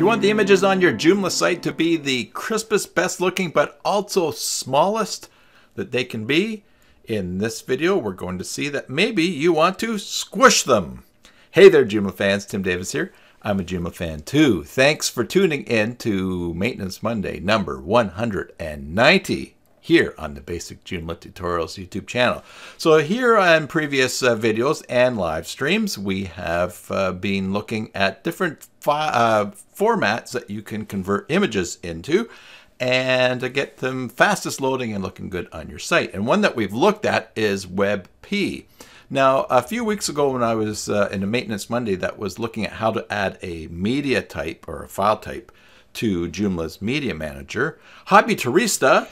you want the images on your Joomla site to be the crispest, best looking, but also smallest that they can be? In this video, we're going to see that maybe you want to squish them. Hey there, Joomla fans. Tim Davis here. I'm a Joomla fan too. Thanks for tuning in to Maintenance Monday number 190 here on the Basic Joomla Tutorials YouTube channel. So here on previous uh, videos and live streams, we have uh, been looking at different uh, formats that you can convert images into and get them fastest loading and looking good on your site. And one that we've looked at is WebP. Now, a few weeks ago when I was uh, in a Maintenance Monday that was looking at how to add a media type or a file type to Joomla's Media Manager, Hobby Tarista.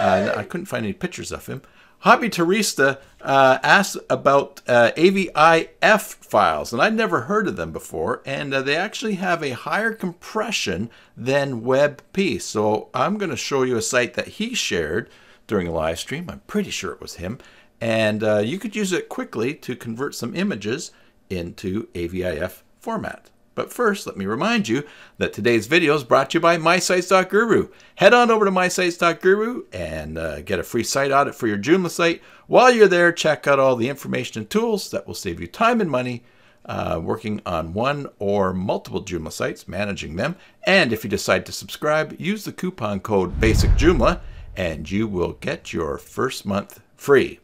Uh, I couldn't find any pictures of him. Hobby Terista uh, asked about uh, AVIF files, and I'd never heard of them before. And uh, they actually have a higher compression than WebP. So I'm going to show you a site that he shared during a live stream. I'm pretty sure it was him. And uh, you could use it quickly to convert some images into AVIF format. But first, let me remind you that today's video is brought to you by MySites.guru. Head on over to MySites.guru and uh, get a free site audit for your Joomla site. While you're there, check out all the information and tools that will save you time and money uh, working on one or multiple Joomla sites, managing them. And if you decide to subscribe, use the coupon code BASICJoomla and you will get your first month free.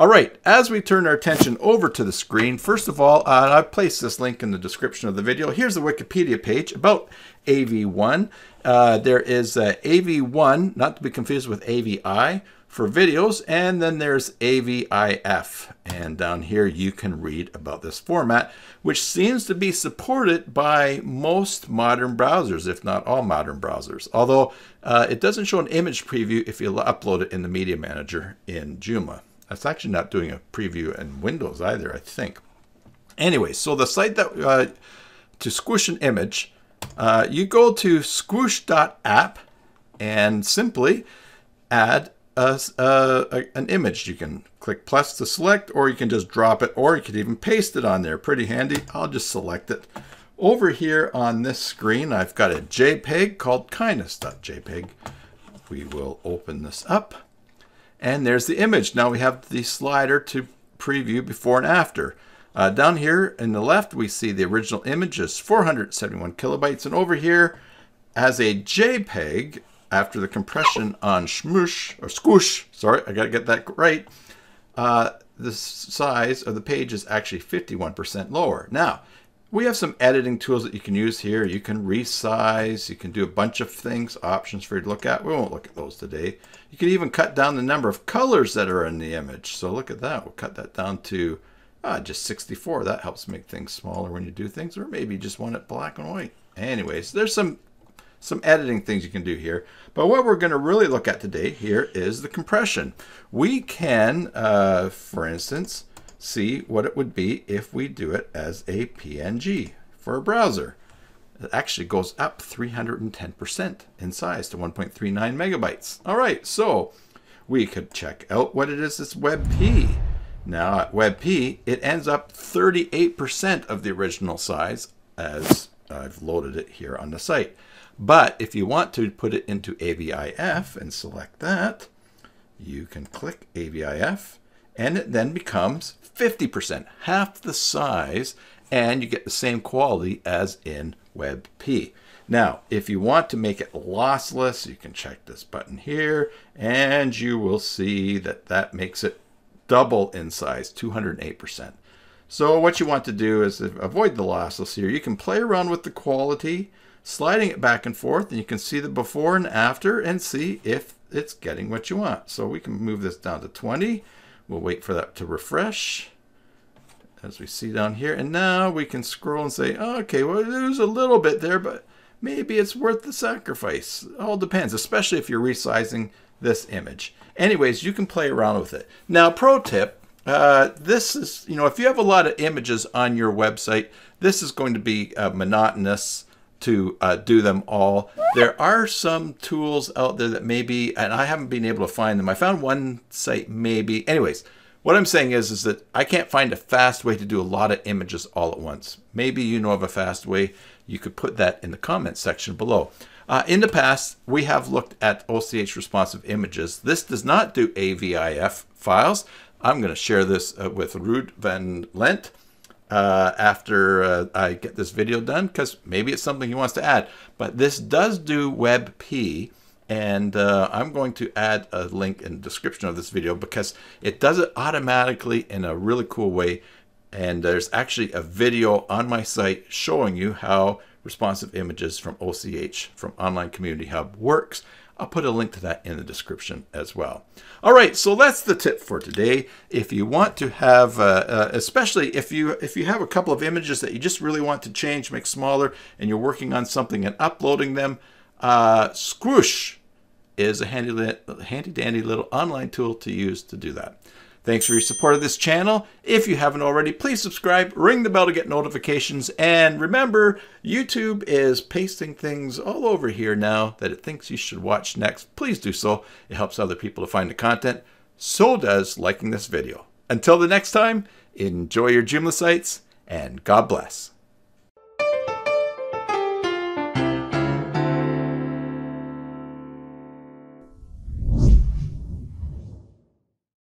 All right, as we turn our attention over to the screen, first of all, uh, I've placed this link in the description of the video. Here's the Wikipedia page about AV1. Uh, there is uh, AV1, not to be confused with AVI, for videos, and then there's AVIF. And down here you can read about this format, which seems to be supported by most modern browsers, if not all modern browsers. Although uh, it doesn't show an image preview if you upload it in the Media Manager in Joomla it's actually not doing a preview in Windows either, I think. Anyway, so the site that uh, to squish an image, uh, you go to squish.app and simply add a, a, uh, a, an image. You can click plus to select, or you can just drop it, or you could even paste it on there. Pretty handy. I'll just select it. Over here on this screen, I've got a JPEG called kindness.jpg. We will open this up. And there's the image. Now we have the slider to preview before and after. Uh, down here in the left, we see the original image is 471 kilobytes. And over here, as a JPEG, after the compression on Schmoosh, or Squoosh, sorry, I got to get that right, uh, the size of the page is actually 51% lower. Now, we have some editing tools that you can use here. You can resize, you can do a bunch of things, options for you to look at. We won't look at those today. You can even cut down the number of colors that are in the image. So look at that, we'll cut that down to ah, just 64. That helps make things smaller when you do things, or maybe you just want it black and white. Anyways, there's some some editing things you can do here. But what we're going to really look at today here is the compression. We can, uh, for instance, see what it would be if we do it as a PNG for a browser. It actually goes up 310% in size to 1.39 megabytes. All right, so we could check out what it is that's WebP. Now at WebP, it ends up 38% of the original size as I've loaded it here on the site. But if you want to put it into AVIF and select that, you can click AVIF and it then becomes 50%, half the size, and you get the same quality as in WebP. Now, if you want to make it lossless, you can check this button here, and you will see that that makes it double in size, 208%. So what you want to do is avoid the lossless here. You can play around with the quality, sliding it back and forth, and you can see the before and after and see if it's getting what you want. So we can move this down to 20, We'll wait for that to refresh as we see down here. And now we can scroll and say, oh, okay, well, there's a little bit there, but maybe it's worth the sacrifice. It all depends, especially if you're resizing this image. Anyways, you can play around with it. Now, pro tip, uh, this is, you know, if you have a lot of images on your website, this is going to be uh, monotonous to uh, do them all. There are some tools out there that maybe, and I haven't been able to find them. I found one site maybe. Anyways, what I'm saying is, is that I can't find a fast way to do a lot of images all at once. Maybe you know of a fast way. You could put that in the comments section below. Uh, in the past, we have looked at OCH responsive images. This does not do AVIF files. I'm going to share this uh, with Ruud van Lent uh, after uh, I get this video done because maybe it's something he wants to add. But this does do WebP and uh, I'm going to add a link in the description of this video because it does it automatically in a really cool way. And there's actually a video on my site showing you how responsive images from OCH, from Online Community Hub works. I'll put a link to that in the description as well. All right, so that's the tip for today. If you want to have, uh, uh, especially if you if you have a couple of images that you just really want to change, make smaller, and you're working on something and uploading them, uh, Squoosh is a handy, handy dandy little online tool to use to do that. Thanks for your support of this channel. If you haven't already, please subscribe, ring the bell to get notifications, and remember, YouTube is pasting things all over here now that it thinks you should watch next. Please do so. It helps other people to find the content. So does liking this video. Until the next time, enjoy your gymnocytes, and God bless.